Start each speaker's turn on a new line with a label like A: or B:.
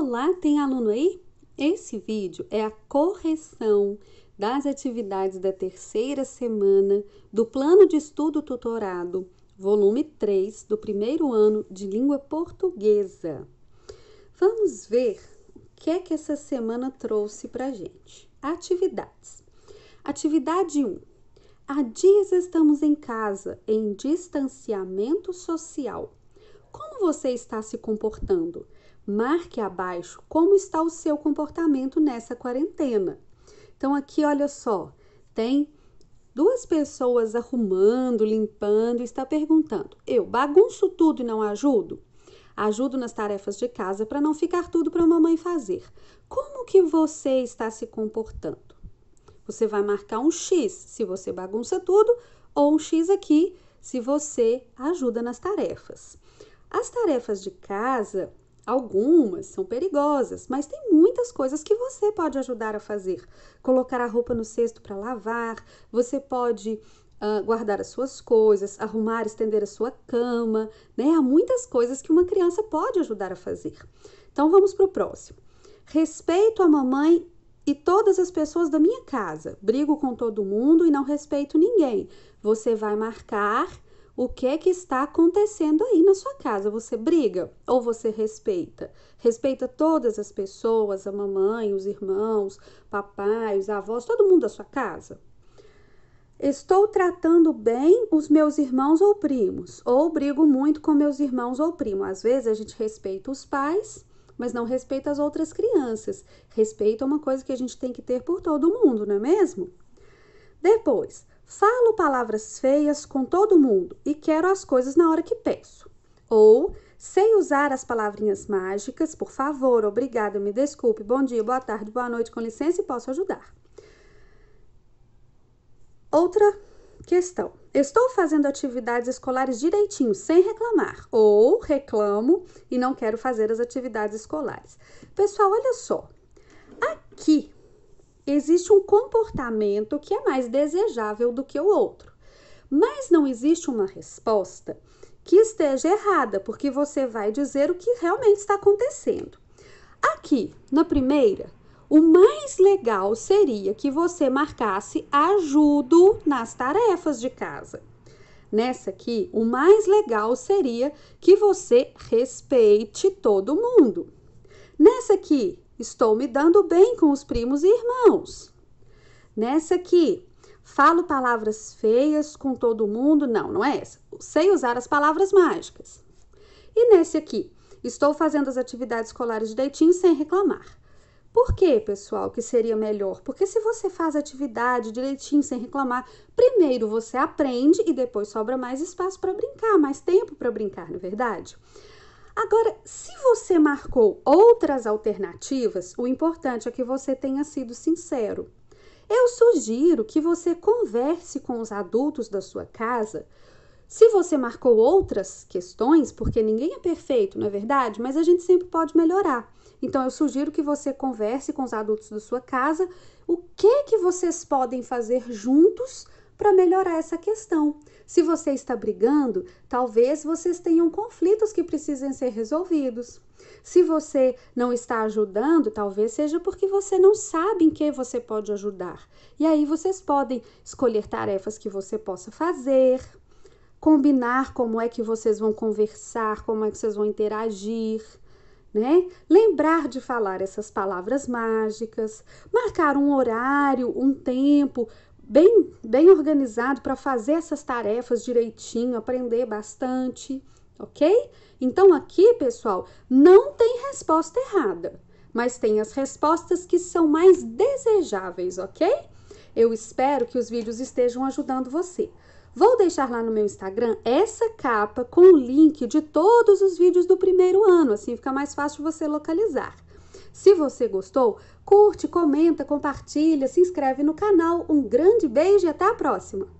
A: Olá, tem aluno aí? Esse vídeo é a correção das atividades da terceira semana do Plano de Estudo Tutorado, volume 3 do primeiro ano de língua portuguesa. Vamos ver o que é que essa semana trouxe para gente. Atividades. Atividade 1. Há dias estamos em casa, em distanciamento social. Como você está se comportando? Marque abaixo como está o seu comportamento nessa quarentena. Então, aqui, olha só, tem duas pessoas arrumando, limpando, está perguntando: eu bagunço tudo e não ajudo? Ajudo nas tarefas de casa para não ficar tudo para a mamãe fazer. Como que você está se comportando? Você vai marcar um X se você bagunça tudo ou um X aqui se você ajuda nas tarefas. As tarefas de casa, algumas são perigosas, mas tem muitas coisas que você pode ajudar a fazer. Colocar a roupa no cesto para lavar, você pode Uh, guardar as suas coisas, arrumar, estender a sua cama, né? Há muitas coisas que uma criança pode ajudar a fazer. Então vamos para o próximo. Respeito a mamãe e todas as pessoas da minha casa. Brigo com todo mundo e não respeito ninguém. Você vai marcar o que é que está acontecendo aí na sua casa. Você briga ou você respeita? Respeita todas as pessoas, a mamãe, os irmãos, papai, os avós, todo mundo da sua casa? Estou tratando bem os meus irmãos ou primos? Ou brigo muito com meus irmãos ou primos? Às vezes a gente respeita os pais, mas não respeita as outras crianças. Respeito é uma coisa que a gente tem que ter por todo mundo, não é mesmo? Depois, Falo palavras feias com todo mundo e quero as coisas na hora que peço. Ou sei usar as palavrinhas mágicas, por favor, obrigada, me desculpe, bom dia, boa tarde, boa noite, com licença e posso ajudar. Outra questão. Estou fazendo atividades escolares direitinho, sem reclamar, ou reclamo e não quero fazer as atividades escolares. Pessoal, olha só. Aqui existe um comportamento que é mais desejável do que o outro. Mas não existe uma resposta que esteja errada, porque você vai dizer o que realmente está acontecendo. Aqui, na primeira, o mais legal seria que você marcasse ajudo nas tarefas de casa. Nessa aqui, o mais legal seria que você respeite todo mundo. Nessa aqui, Estou me dando bem com os primos e irmãos. Nessa aqui, falo palavras feias com todo mundo. Não, não é essa. Sei usar as palavras mágicas. E nesse aqui, estou fazendo as atividades escolares direitinho sem reclamar. Por que, pessoal, que seria melhor? Porque se você faz atividade direitinho, sem reclamar, primeiro você aprende e depois sobra mais espaço para brincar, mais tempo para brincar, não é verdade? Agora, se você marcou outras alternativas, o importante é que você tenha sido sincero. Eu sugiro que você converse com os adultos da sua casa. Se você marcou outras questões, porque ninguém é perfeito, não é verdade? Mas a gente sempre pode melhorar. Então eu sugiro que você converse com os adultos da sua casa o que que vocês podem fazer juntos para melhorar essa questão. Se você está brigando, talvez vocês tenham conflitos que precisem ser resolvidos. Se você não está ajudando, talvez seja porque você não sabe em que você pode ajudar. E aí vocês podem escolher tarefas que você possa fazer, combinar como é que vocês vão conversar, como é que vocês vão interagir. Né? Lembrar de falar essas palavras mágicas, marcar um horário, um tempo bem, bem organizado para fazer essas tarefas direitinho, aprender bastante, ok? Então aqui, pessoal, não tem resposta errada, mas tem as respostas que são mais desejáveis, ok? Eu espero que os vídeos estejam ajudando você. Vou deixar lá no meu Instagram essa capa com o link de todos os vídeos do primeiro ano, assim fica mais fácil você localizar. Se você gostou, curte, comenta, compartilha, se inscreve no canal. Um grande beijo e até a próxima!